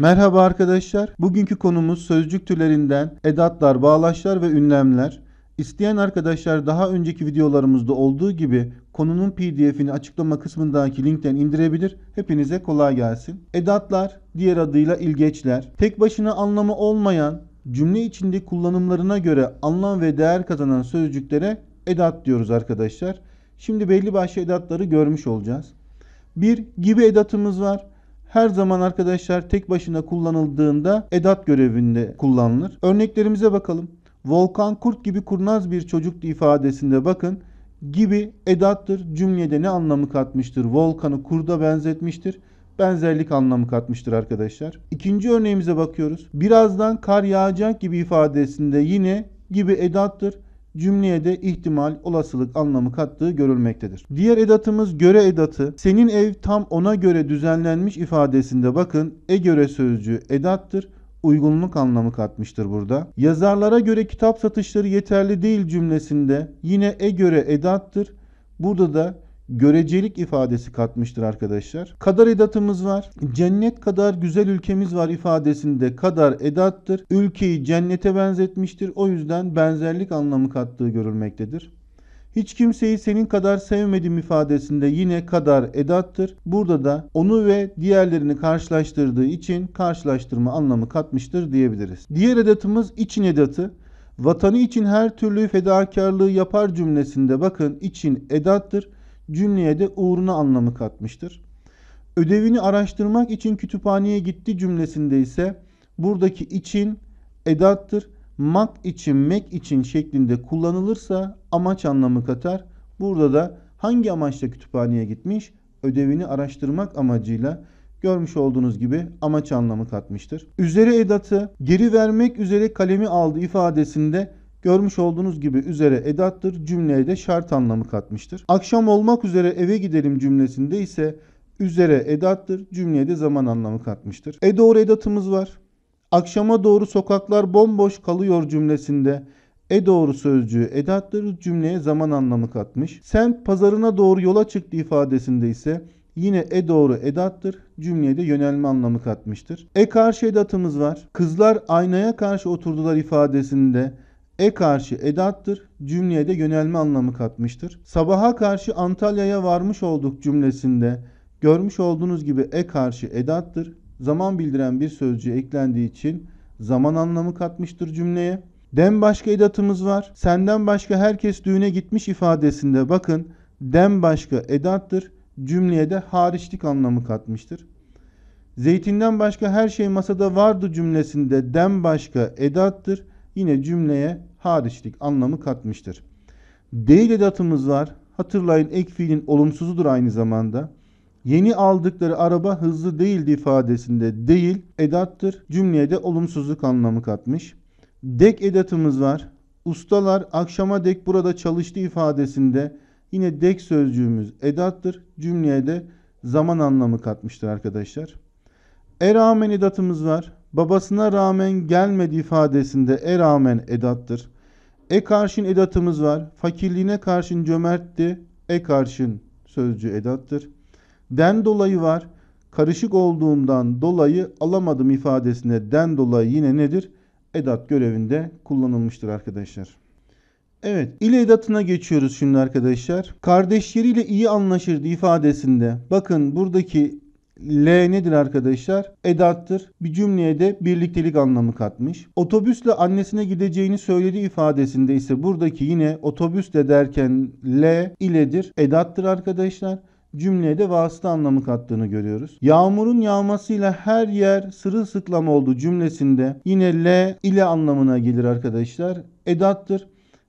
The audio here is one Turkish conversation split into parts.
Merhaba arkadaşlar. Bugünkü konumuz sözcük türlerinden edatlar, bağlaçlar ve ünlemler. İsteyen arkadaşlar daha önceki videolarımızda olduğu gibi konunun pdf'ini açıklama kısmındaki linkten indirebilir. Hepinize kolay gelsin. Edatlar, diğer adıyla ilgeçler, tek başına anlamı olmayan, cümle içinde kullanımlarına göre anlam ve değer kazanan sözcüklere edat diyoruz arkadaşlar. Şimdi belli başlı edatları görmüş olacağız. Bir gibi edatımız var her zaman arkadaşlar tek başına kullanıldığında edat görevinde kullanılır. Örneklerimize bakalım. Volkan kurt gibi kurnaz bir çocuktu ifadesinde bakın gibi edattır. Cümlede ne anlamı katmıştır? Volkan'ı kurda benzetmiştir. Benzerlik anlamı katmıştır arkadaşlar. İkinci örneğimize bakıyoruz. Birazdan kar yağacak gibi ifadesinde yine gibi edattır cümleye de ihtimal, olasılık anlamı kattığı görülmektedir. Diğer edatımız göre edatı. Senin ev tam ona göre düzenlenmiş ifadesinde bakın e göre sözcüğü edattır uygunluk anlamı katmıştır burada. Yazarlara göre kitap satışları yeterli değil cümlesinde yine e göre edattır. Burada da görecelik ifadesi katmıştır arkadaşlar. Kadar edatımız var. Cennet kadar güzel ülkemiz var ifadesinde kadar edattır. Ülkeyi cennete benzetmiştir. O yüzden benzerlik anlamı kattığı görülmektedir. Hiç kimseyi senin kadar sevmedim ifadesinde yine kadar edattır. Burada da onu ve diğerlerini karşılaştırdığı için karşılaştırma anlamı katmıştır diyebiliriz. Diğer edatımız için edatı. Vatanı için her türlü fedakarlığı yapar cümlesinde bakın için edattır cümleye de uğruna anlamı katmıştır. Ödevini araştırmak için kütüphaneye gitti cümlesinde ise buradaki için edattır. Mak için, mek için şeklinde kullanılırsa amaç anlamı katar. Burada da hangi amaçla kütüphaneye gitmiş? Ödevini araştırmak amacıyla görmüş olduğunuz gibi amaç anlamı katmıştır. Üzeri edatı geri vermek üzere kalemi aldı ifadesinde Görmüş olduğunuz gibi üzere edattır, cümleye de şart anlamı katmıştır. Akşam olmak üzere eve gidelim cümlesinde ise üzere edattır, cümleye de zaman anlamı katmıştır. E doğru edatımız var. Akşama doğru sokaklar bomboş kalıyor cümlesinde e doğru sözcüğü edattır, cümleye zaman anlamı katmış. Sen pazarına doğru yola çıktı ifadesinde ise yine e doğru edattır, cümleye de yönelme anlamı katmıştır. E karşı edatımız var. Kızlar aynaya karşı oturdular ifadesinde e karşı edattır. Cümleye de yönelme anlamı katmıştır. Sabaha karşı Antalya'ya varmış olduk cümlesinde görmüş olduğunuz gibi e karşı edattır. Zaman bildiren bir sözcüğe eklendiği için zaman anlamı katmıştır cümleye. Dem başka edatımız var. Senden başka herkes düğüne gitmiş ifadesinde bakın dem başka edattır. Cümleye de hariçlik anlamı katmıştır. Zeytinden başka her şey masada vardı cümlesinde dem başka edattır. Yine cümleye hariçlik anlamı katmıştır. Değil edatımız var. Hatırlayın ek fiilin olumsuzudur aynı zamanda. Yeni aldıkları araba hızlı değildi ifadesinde değil edattır. Cümleye de olumsuzluk anlamı katmış. Dek edatımız var. Ustalar akşama dek burada çalıştı ifadesinde yine dek sözcüğümüz edattır. Cümleye de zaman anlamı katmıştır arkadaşlar. Eramen edatımız var babasına rağmen gelmedi ifadesinde e rağmen edattır. E karşın edatımız var. Fakirliğine karşın cömertti. E karşın sözcü edattır. Den dolayı var. Karışık olduğundan dolayı alamadım ifadesinde den dolayı yine nedir? Edat görevinde kullanılmıştır arkadaşlar. Evet, ile edatına geçiyoruz şimdi arkadaşlar. Kardeşleriyle iyi anlaşırdı ifadesinde. Bakın buradaki L nedir arkadaşlar? Edattır. Bir cümleye de birliktelik anlamı katmış. Otobüsle annesine gideceğini söylediği ifadesinde ise buradaki yine otobüsle derken L iledir. Edattır arkadaşlar cümleye de vasıta anlamı kattığını görüyoruz. Yağmurun yağmasıyla her yer sırılsıklam oldu cümlesinde yine L ile anlamına gelir arkadaşlar. Edattır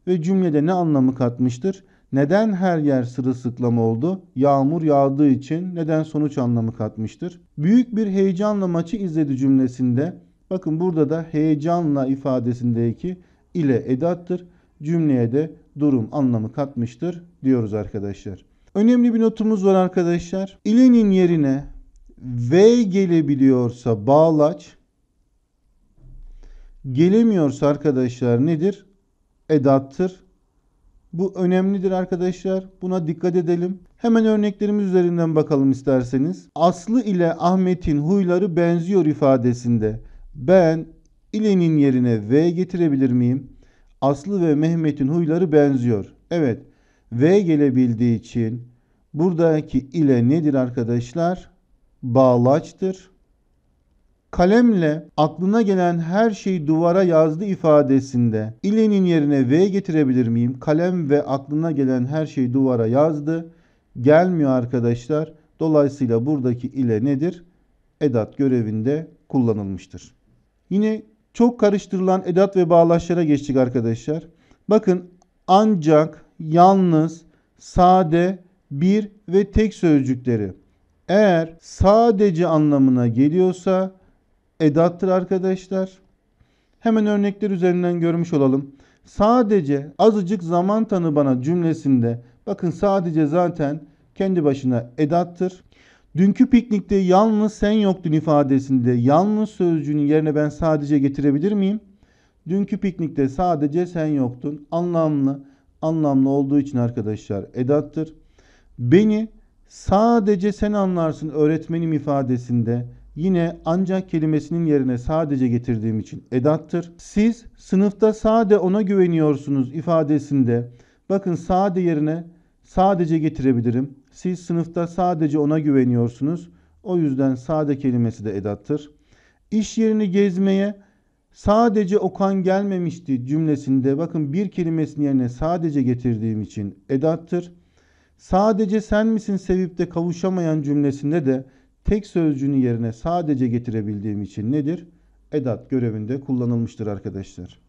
ve cümlede ne anlamı katmıştır? Neden her yer sırılsıklam oldu? Yağmur yağdığı için neden sonuç anlamı katmıştır? Büyük bir heyecanla maçı izledi cümlesinde bakın burada da heyecanla ifadesindeki ile edattır. Cümleye de durum anlamı katmıştır diyoruz arkadaşlar. Önemli bir notumuz var arkadaşlar. İlenin yerine V gelebiliyorsa bağlaç, gelemiyorsa arkadaşlar nedir? Edattır. Bu önemlidir arkadaşlar. Buna dikkat edelim. Hemen örneklerimiz üzerinden bakalım isterseniz. Aslı ile Ahmet'in huyları benziyor ifadesinde. Ben ile'nin yerine V getirebilir miyim? Aslı ve Mehmet'in huyları benziyor. Evet. V gelebildiği için buradaki ile nedir arkadaşlar? Bağlaçtır kalemle aklına gelen her şeyi duvara yazdı ifadesinde ilenin yerine V getirebilir miyim? Kalem ve aklına gelen her şeyi duvara yazdı. Gelmiyor arkadaşlar. Dolayısıyla buradaki ile nedir? Edat görevinde kullanılmıştır. Yine çok karıştırılan edat ve bağlaçlara geçtik arkadaşlar. Bakın ancak, yalnız, sade, bir ve tek sözcükleri eğer sadece anlamına geliyorsa edattır arkadaşlar. Hemen örnekler üzerinden görmüş olalım. Sadece azıcık zaman tanı bana cümlesinde bakın sadece zaten kendi başına edattır. Dünkü piknikte yalnız sen yoktun ifadesinde yalnız sözcüğünün yerine ben sadece getirebilir miyim? Dünkü piknikte sadece sen yoktun. Anlamlı, anlamlı olduğu için arkadaşlar edattır. Beni sadece sen anlarsın öğretmenim ifadesinde yine ancak kelimesinin yerine sadece getirdiğim için edattır. Siz sınıfta sade ona güveniyorsunuz ifadesinde bakın sade yerine sadece getirebilirim. Siz sınıfta sadece ona güveniyorsunuz. O yüzden sade kelimesi de edattır. İş yerini gezmeye sadece Okan gelmemişti cümlesinde bakın bir kelimesinin yerine sadece getirdiğim için edattır. Sadece sen misin sevip de kavuşamayan cümlesinde de tek sözcüğünü yerine sadece getirebildiğim için nedir? Edat görevinde kullanılmıştır arkadaşlar.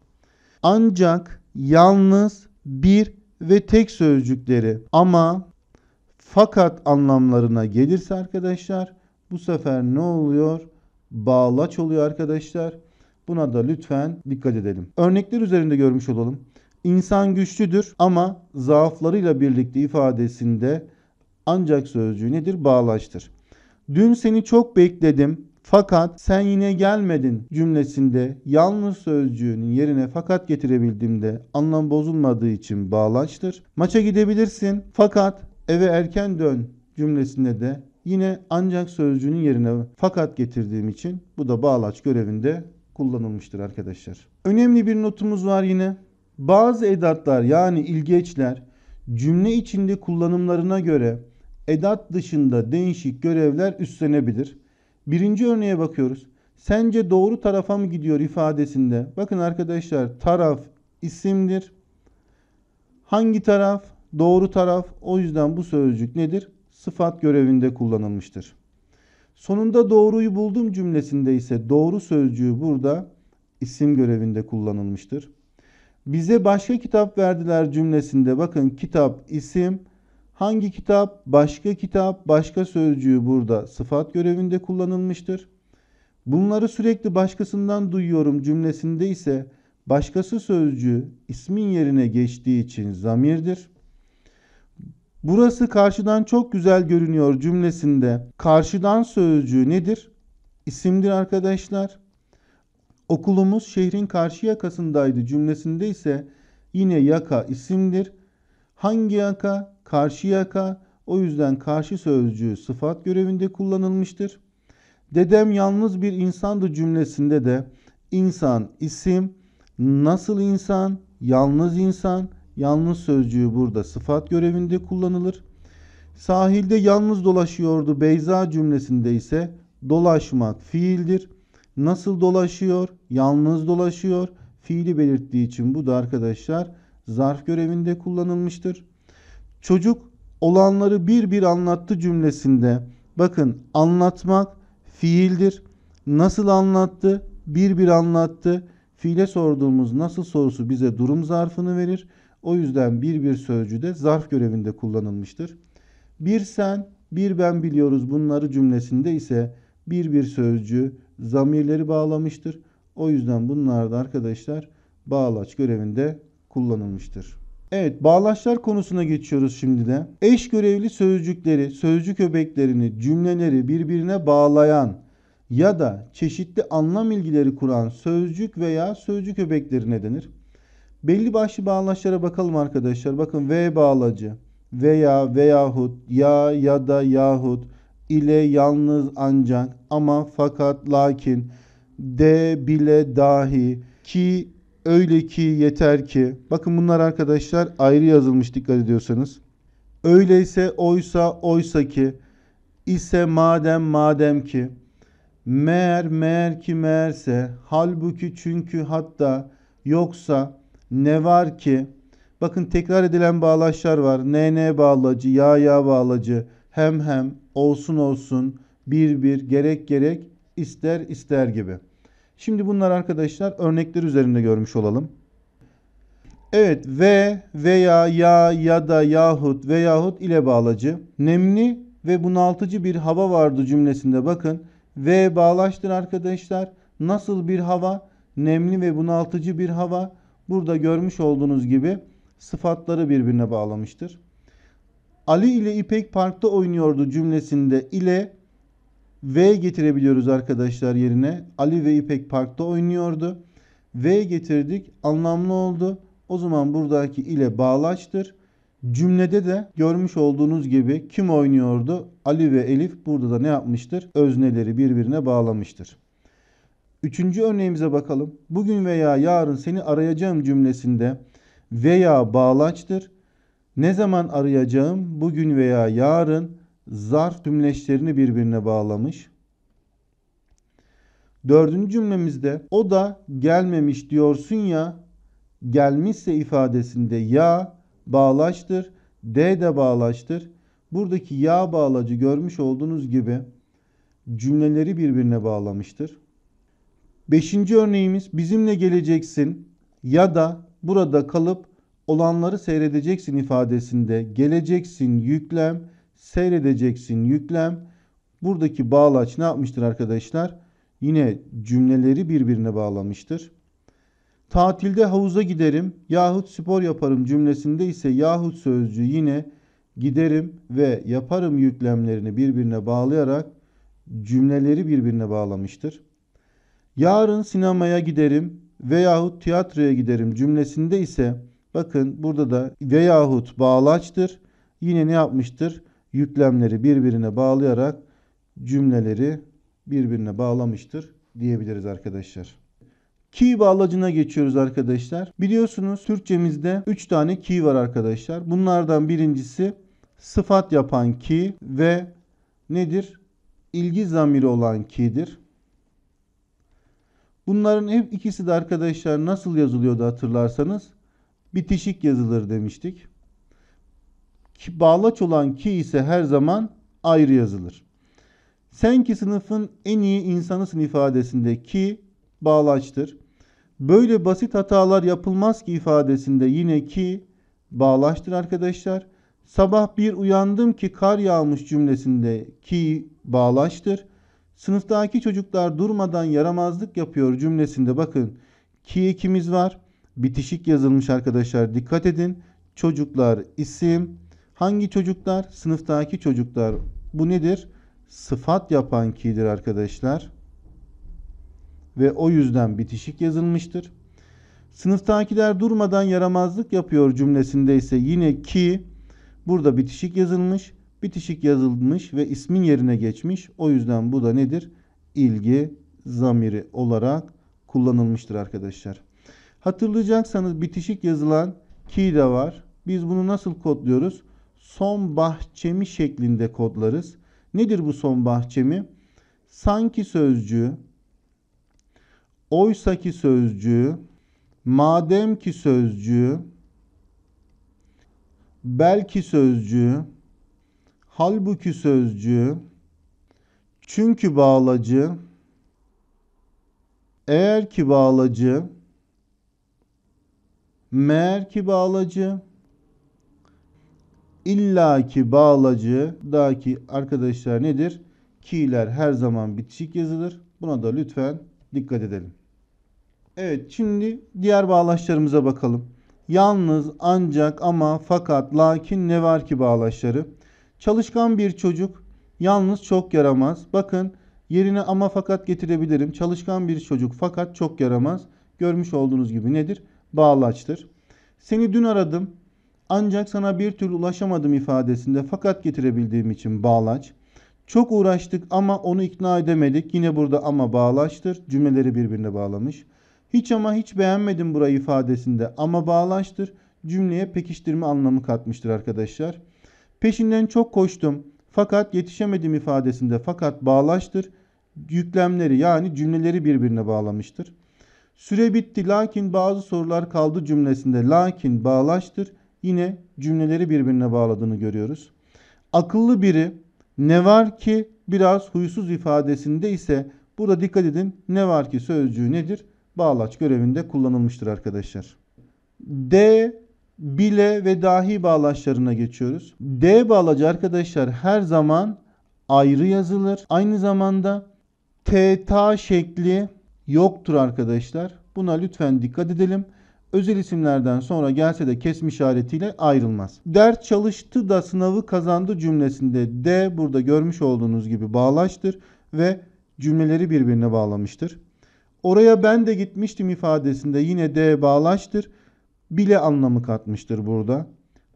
Ancak yalnız bir ve tek sözcükleri ama fakat anlamlarına gelirse arkadaşlar bu sefer ne oluyor? Bağlaç oluyor arkadaşlar. Buna da lütfen dikkat edelim. Örnekler üzerinde görmüş olalım. İnsan güçlüdür ama zaaflarıyla birlikte ifadesinde ancak sözcüğü nedir? Bağlaçtır. Dün seni çok bekledim fakat sen yine gelmedin cümlesinde yalnız sözcüğünün yerine fakat getirebildiğimde anlam bozulmadığı için bağlaçtır. Maça gidebilirsin fakat eve erken dön cümlesinde de yine ancak sözcüğünün yerine fakat getirdiğim için bu da bağlaç görevinde kullanılmıştır arkadaşlar. Önemli bir notumuz var yine. Bazı edatlar yani ilgeçler cümle içinde kullanımlarına göre edat dışında değişik görevler üstlenebilir. Birinci örneğe bakıyoruz. Sence doğru tarafa mı gidiyor ifadesinde. Bakın arkadaşlar taraf isimdir. Hangi taraf? Doğru taraf. O yüzden bu sözcük nedir? Sıfat görevinde kullanılmıştır. Sonunda doğruyu buldum cümlesinde ise doğru sözcüğü burada isim görevinde kullanılmıştır. Bize başka kitap verdiler cümlesinde bakın kitap isim Hangi kitap, başka kitap, başka sözcüğü burada sıfat görevinde kullanılmıştır. Bunları sürekli başkasından duyuyorum cümlesinde ise başkası sözcüğü ismin yerine geçtiği için zamirdir. Burası karşıdan çok güzel görünüyor cümlesinde karşıdan sözcüğü nedir? İsimdir arkadaşlar. Okulumuz şehrin karşı yakasındaydı cümlesinde ise yine yaka isimdir. Hangi yaka? Karşıyaka o yüzden karşı sözcüğü sıfat görevinde kullanılmıştır. Dedem yalnız bir insandı cümlesinde de insan isim, nasıl insan, yalnız insan, yalnız sözcüğü burada sıfat görevinde kullanılır. Sahilde yalnız dolaşıyordu Beyza cümlesinde ise dolaşmak fiildir. Nasıl dolaşıyor? Yalnız dolaşıyor. Fiili belirttiği için bu da arkadaşlar zarf görevinde kullanılmıştır. Çocuk olanları bir bir anlattı cümlesinde bakın anlatmak fiildir. Nasıl anlattı? Bir bir anlattı. Fiile sorduğumuz nasıl sorusu bize durum zarfını verir. O yüzden bir bir sözcüğü de zarf görevinde kullanılmıştır. Bir sen, bir ben biliyoruz bunları cümlesinde ise bir bir sözcü zamirleri bağlamıştır. O yüzden bunlar da arkadaşlar bağlaç görevinde kullanılmıştır. Evet bağlaçlar konusuna geçiyoruz şimdi de. Eş görevli sözcükleri, sözcük öbeklerini, cümleleri birbirine bağlayan ya da çeşitli anlam ilgileri kuran sözcük veya sözcük öbeklerine denir. Belli başlı bağlaçlara bakalım arkadaşlar. Bakın ve bağlacı veya veyahut ya ya da yahut ile yalnız ancak ama fakat lakin de bile dahi ki Öyle ki yeter ki. Bakın bunlar arkadaşlar ayrı yazılmış dikkat ediyorsanız. Öyleyse oysa oysa ki. ise madem madem ki. Meğer meğer ki meğerse. Halbuki çünkü hatta yoksa ne var ki. Bakın tekrar edilen bağlaçlar var. Ne ne bağlacı, ya ya bağlacı, hem hem, olsun olsun, bir bir, gerek gerek, ister ister gibi. Şimdi bunlar arkadaşlar örnekler üzerinde görmüş olalım. Evet ve veya ya ya da yahut veyahut ile bağlacı. Nemli ve bunaltıcı bir hava vardı cümlesinde bakın. Ve bağlaştır arkadaşlar. Nasıl bir hava? Nemli ve bunaltıcı bir hava. Burada görmüş olduğunuz gibi sıfatları birbirine bağlamıştır. Ali ile İpek parkta oynuyordu cümlesinde ile V getirebiliyoruz arkadaşlar yerine. Ali ve İpek Park'ta oynuyordu. V getirdik. Anlamlı oldu. O zaman buradaki ile bağlaçtır. Cümlede de görmüş olduğunuz gibi kim oynuyordu? Ali ve Elif burada da ne yapmıştır? Özneleri birbirine bağlamıştır. Üçüncü örneğimize bakalım. Bugün veya yarın seni arayacağım cümlesinde veya bağlaçtır. Ne zaman arayacağım? Bugün veya yarın zarf tümleşlerini birbirine bağlamış. Dördüncü cümlemizde o da gelmemiş diyorsun ya gelmişse ifadesinde ya bağlaştır d de bağlaştır Buradaki ya bağlacı görmüş olduğunuz gibi cümleleri birbirine bağlamıştır. Beşinci örneğimiz bizimle geleceksin ya da burada kalıp olanları seyredeceksin ifadesinde geleceksin yüklem seyredeceksin yüklem. Buradaki bağlaç ne yapmıştır arkadaşlar? Yine cümleleri birbirine bağlamıştır. Tatilde havuza giderim yahut spor yaparım cümlesinde ise yahut sözcüğü yine giderim ve yaparım yüklemlerini birbirine bağlayarak cümleleri birbirine bağlamıştır. Yarın sinemaya giderim veyahut tiyatroya giderim cümlesinde ise bakın burada da veyahut bağlaçtır. Yine ne yapmıştır? yüklemleri birbirine bağlayarak cümleleri birbirine bağlamıştır diyebiliriz arkadaşlar. Key bağlacına geçiyoruz arkadaşlar. Biliyorsunuz Türkçemizde 3 tane key var arkadaşlar. Bunlardan birincisi sıfat yapan key ve nedir? İlgi zamiri olan key'dir. Bunların hep ikisi de arkadaşlar nasıl yazılıyordu hatırlarsanız bitişik yazılır demiştik bağlaç olan ki ise her zaman ayrı yazılır. Sen ki sınıfın en iyi insanısın ifadesinde ki bağlaçtır. Böyle basit hatalar yapılmaz ki ifadesinde yine ki bağlaçtır arkadaşlar. Sabah bir uyandım ki kar yağmış cümlesinde ki bağlaçtır. Sınıftaki çocuklar durmadan yaramazlık yapıyor cümlesinde bakın ki ikimiz var. Bitişik yazılmış arkadaşlar dikkat edin. Çocuklar isim Hangi çocuklar? Sınıftaki çocuklar. Bu nedir? Sıfat yapan ki'dir arkadaşlar. Ve o yüzden bitişik yazılmıştır. Sınıftakiler durmadan yaramazlık yapıyor cümlesinde ise yine ki burada bitişik yazılmış. Bitişik yazılmış ve ismin yerine geçmiş. O yüzden bu da nedir? İlgi zamiri olarak kullanılmıştır arkadaşlar. Hatırlayacaksanız bitişik yazılan ki de var. Biz bunu nasıl kodluyoruz? son bahçemi şeklinde kodlarız. Nedir bu son bahçemi? Sanki sözcüğü, oysaki sözcüğü, mademki ki sözcüğü, belki sözcüğü, halbuki sözcüğü, çünkü bağlacı, eğer ki bağlacı, meğer ki bağlacı, illaki daki arkadaşlar nedir? Ki'ler her zaman bitişik yazılır. Buna da lütfen dikkat edelim. Evet şimdi diğer bağlaçlarımıza bakalım. Yalnız, ancak, ama, fakat, lakin, ne var ki bağlaçları. Çalışkan bir çocuk yalnız çok yaramaz. Bakın yerine ama fakat getirebilirim. Çalışkan bir çocuk fakat çok yaramaz. Görmüş olduğunuz gibi nedir? Bağlaçtır. Seni dün aradım. Ancak sana bir türlü ulaşamadım ifadesinde fakat getirebildiğim için bağlaç. Çok uğraştık ama onu ikna edemedik. Yine burada ama bağlaçtır. Cümleleri birbirine bağlamış. Hiç ama hiç beğenmedim burayı ifadesinde ama bağlaçtır. Cümleye pekiştirme anlamı katmıştır arkadaşlar. Peşinden çok koştum fakat yetişemedim ifadesinde fakat bağlaçtır. Yüklemleri yani cümleleri birbirine bağlamıştır. Süre bitti lakin bazı sorular kaldı cümlesinde lakin bağlaçtır yine cümleleri birbirine bağladığını görüyoruz. Akıllı biri ne var ki biraz huysuz ifadesinde ise burada dikkat edin ne var ki sözcüğü nedir? Bağlaç görevinde kullanılmıştır arkadaşlar. D, bile ve dahi bağlaçlarına geçiyoruz. D bağlacı arkadaşlar her zaman ayrı yazılır. Aynı zamanda t, şekli yoktur arkadaşlar. Buna lütfen dikkat edelim özel isimlerden sonra gelse de kesme işaretiyle ayrılmaz. Ders çalıştı da sınavı kazandı cümlesinde d burada görmüş olduğunuz gibi bağlaştır ve cümleleri birbirine bağlamıştır. Oraya ben de gitmiştim ifadesinde yine d bağlaştır Bile anlamı katmıştır burada.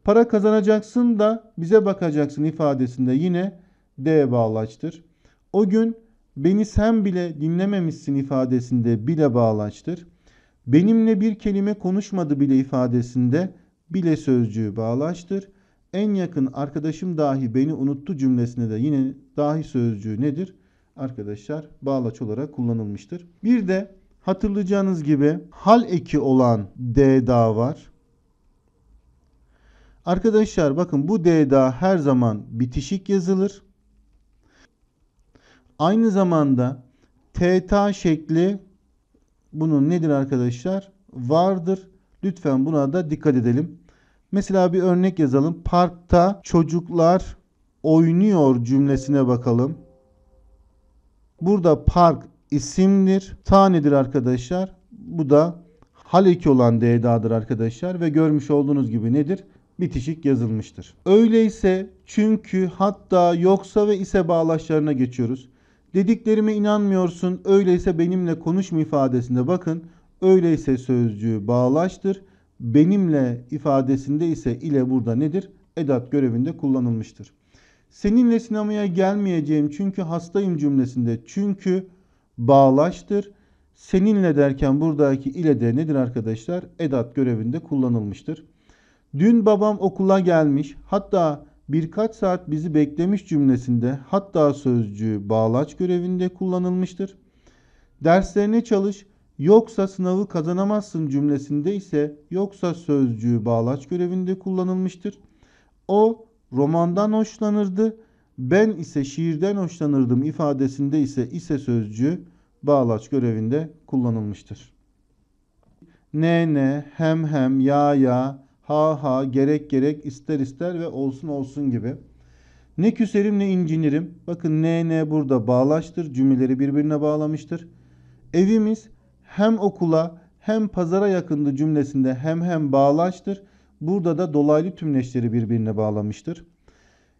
Para kazanacaksın da bize bakacaksın ifadesinde yine d bağlaştır. O gün beni sen bile dinlememişsin ifadesinde bile bağlaştır. Benimle bir kelime konuşmadı bile ifadesinde bile sözcüğü bağlaçtır. En yakın arkadaşım dahi beni unuttu cümlesinde de yine dahi sözcüğü nedir? Arkadaşlar bağlaç olarak kullanılmıştır. Bir de hatırlayacağınız gibi hal eki olan da var. Arkadaşlar bakın bu da her zaman bitişik yazılır. Aynı zamanda TT şekli bunun nedir arkadaşlar? Vardır. Lütfen buna da dikkat edelim. Mesela bir örnek yazalım. Parkta çocuklar oynuyor cümlesine bakalım. Burada park isimdir. Ta nedir arkadaşlar? Bu da haleki olan DDA'dır arkadaşlar ve görmüş olduğunuz gibi nedir? Bitişik yazılmıştır. Öyleyse, çünkü, hatta, yoksa ve ise bağlaçlarına geçiyoruz. Dediklerime inanmıyorsun öyleyse benimle konuşma ifadesinde bakın öyleyse sözcüğü bağlaştır. Benimle ifadesinde ise ile burada nedir? Edat görevinde kullanılmıştır. Seninle sinemaya gelmeyeceğim çünkü hastayım cümlesinde çünkü bağlaştır. Seninle derken buradaki ile de nedir arkadaşlar? Edat görevinde kullanılmıştır. Dün babam okula gelmiş hatta birkaç saat bizi beklemiş cümlesinde hatta sözcüğü bağlaç görevinde kullanılmıştır. Derslerine çalış, yoksa sınavı kazanamazsın cümlesinde ise yoksa sözcüğü bağlaç görevinde kullanılmıştır. O romandan hoşlanırdı, ben ise şiirden hoşlanırdım ifadesinde ise ise sözcüğü bağlaç görevinde kullanılmıştır. Ne ne, hem hem, ya ya, ha ha, gerek gerek, ister ister ve olsun olsun gibi. Ne küserim ne incinirim. Bakın ne ne burada bağlaştır Cümleleri birbirine bağlamıştır. Evimiz hem okula hem pazara yakındı cümlesinde hem hem bağlaştır. Burada da dolaylı tümleçleri birbirine bağlamıştır.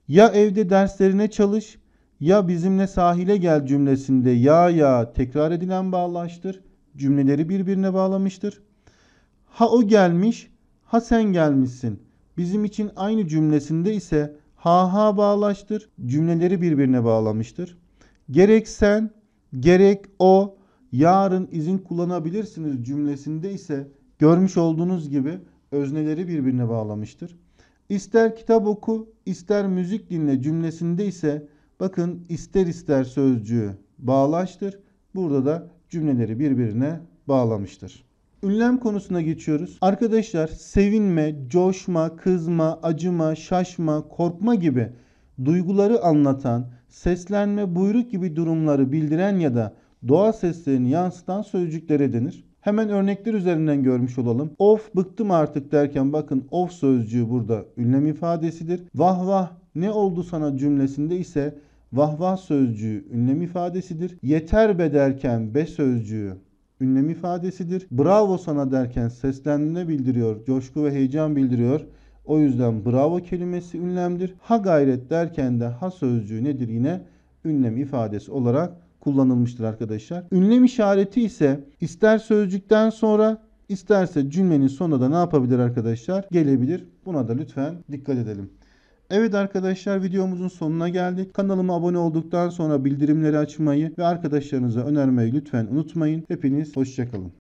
Ya evde derslerine çalış ya bizimle sahile gel cümlesinde ya ya tekrar edilen bağlaştır Cümleleri birbirine bağlamıştır. Ha o gelmiş ha sen gelmişsin. Bizim için aynı cümlesinde ise ha ha bağlaştır cümleleri birbirine bağlamıştır. Gerek sen gerek o yarın izin kullanabilirsiniz cümlesinde ise görmüş olduğunuz gibi özneleri birbirine bağlamıştır. İster kitap oku, ister müzik dinle cümlesinde ise bakın ister ister sözcüğü bağlaştır. Burada da cümleleri birbirine bağlamıştır. Ünlem konusuna geçiyoruz. Arkadaşlar sevinme, coşma, kızma, acıma, şaşma, korkma gibi duyguları anlatan, seslenme, buyruk gibi durumları bildiren ya da doğal seslerini yansıtan sözcüklere denir. Hemen örnekler üzerinden görmüş olalım. Of bıktım artık derken bakın of sözcüğü burada ünlem ifadesidir. Vah vah ne oldu sana cümlesinde ise vah vah sözcüğü ünlem ifadesidir. Yeter be derken be sözcüğü ünlem ifadesidir. Bravo sana derken seslendiğini bildiriyor, coşku ve heyecan bildiriyor. O yüzden bravo kelimesi ünlemdir. Ha gayret derken de ha sözcüğü nedir yine? Ünlem ifadesi olarak kullanılmıştır arkadaşlar. Ünlem işareti ise ister sözcükten sonra isterse cümlenin sonunda da ne yapabilir arkadaşlar? Gelebilir. Buna da lütfen dikkat edelim. Evet arkadaşlar videomuzun sonuna geldik. Kanalıma abone olduktan sonra bildirimleri açmayı ve arkadaşlarınıza önermeyi lütfen unutmayın. Hepiniz hoşçakalın.